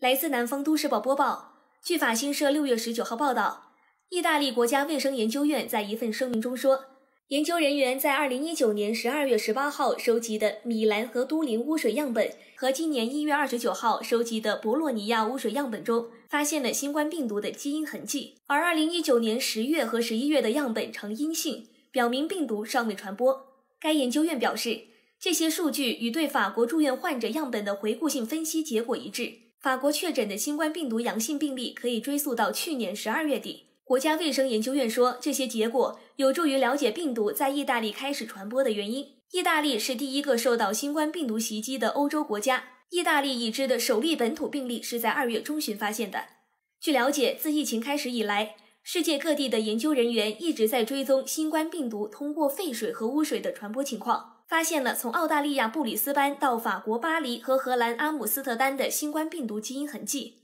来自南方都市报播报。据法新社六月十九号报道，意大利国家卫生研究院在一份声明中说，研究人员在二零一九年十二月十八号收集的米兰和都灵污水样本和今年一月二十九号收集的博洛尼亚污水样本中发现了新冠病毒的基因痕迹，而二零一九年十月和十一月的样本呈阴性，表明病毒尚未传播。该研究院表示，这些数据与对法国住院患者样本的回顾性分析结果一致。法国确诊的新冠病毒阳性病例可以追溯到去年十二月底。国家卫生研究院说，这些结果有助于了解病毒在意大利开始传播的原因。意大利是第一个受到新冠病毒袭击的欧洲国家。意大利已知的首例本土病例是在二月中旬发现的。据了解，自疫情开始以来。世界各地的研究人员一直在追踪新冠病毒通过废水和污水的传播情况，发现了从澳大利亚布里斯班到法国巴黎和荷兰阿姆斯特丹的新冠病毒基因痕迹。